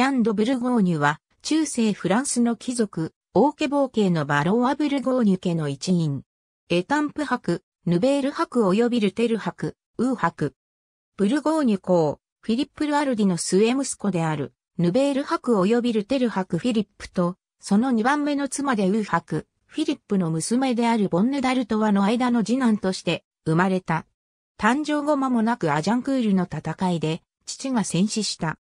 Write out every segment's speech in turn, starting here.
ジャン・ド・ブルゴーニュは、中世フランスの貴族、オーケボー系のバローア・ブルゴーニュ家の一員。エタンプ伯、ヌベール伯及びルテル伯、ウー博。ブルゴーニュ公、フィリップ・ルアルディの末息子である、ヌベール伯及びルテル伯フィリップと、その2番目の妻でウー博、フィリップの娘であるボンネ・ダルトワの間の次男として生まれた。誕生後間もなくアジャンクールの戦いで、父が戦死した。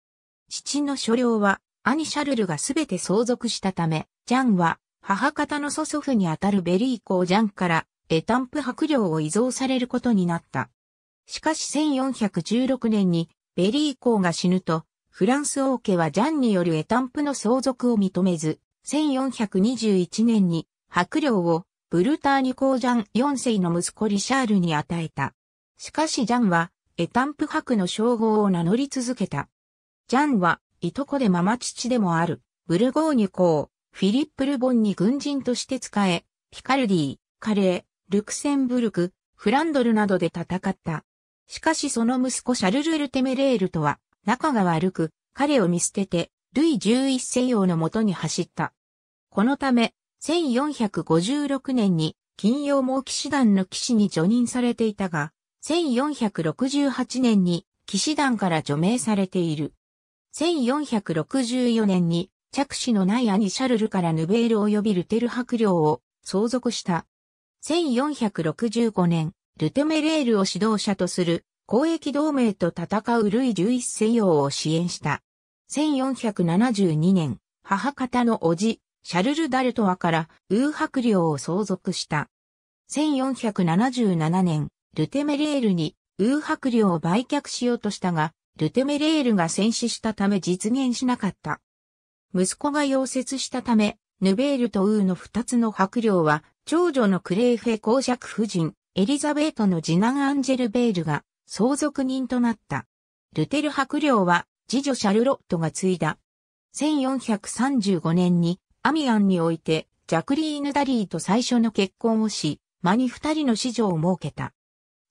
父の所領は、兄シャルルがすべて相続したため、ジャンは、母方の祖祖父にあたるベリー公ジャンから、エタンプ白領を遺贈されることになった。しかし1416年に、ベリー公が死ぬと、フランス王家はジャンによるエタンプの相続を認めず、1421年に、白領を、ブルターニュ公ジャン4世の息子リシャールに与えた。しかしジャンは、エタンプ白の称号を名乗り続けた。ジャンは、いとこでママ父でもある、ブルゴーニュ公、フィリップ・ルボンに軍人として仕え、ピカルディ、カレー、ルクセンブルク、フランドルなどで戦った。しかしその息子シャルル・ルテメレールとは、仲が悪く、彼を見捨てて、ルイ11世王のもとに走った。このため、1456年に、金曜猛騎士団の騎士に除任されていたが、1468年に騎士団から除名されている。1464年に着手のない兄シャルルからヌベール及びルテル伯領を相続した。1465年、ルテメレールを指導者とする公益同盟と戦うルイ11世王を支援した。1472年、母方の叔父、シャルル・ダルトアから、ウー伯領を相続した。1477年、ルテメレールに、ウー伯領を売却しようとしたが、ルテメレールが戦死したため実現しなかった。息子が溶接したため、ヌベールとウーの二つの白領は、長女のクレーフェ公爵夫人、エリザベートの次男アンジェル・ベールが相続人となった。ルテル白領は、次女シャルロットが継いだ。1435年に、アミアンにおいて、ジャクリーヌ・ダリーと最初の結婚をし、間に二人の子女を設けた。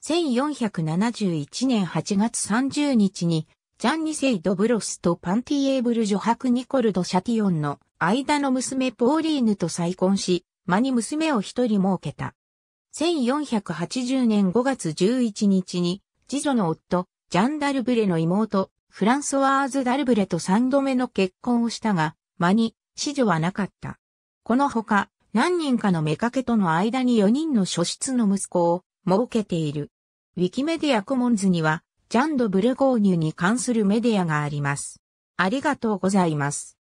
1471年8月30日に、ジャンニセイ・ドブロスとパンティエーブル・ジョハク・ニコル・ド・シャティオンの間の娘ポーリーヌと再婚し、間に娘を一人設けた。1480年5月11日に、次女の夫、ジャン・ダルブレの妹、フランソワーズ・ダルブレと3度目の結婚をしたが、間に、子女はなかった。このほか、何人かの妾との間に4人の初出の息子を設けている。ウィキメディアコモンズには、ジャンドブルゴーニュに関するメディアがあります。ありがとうございます。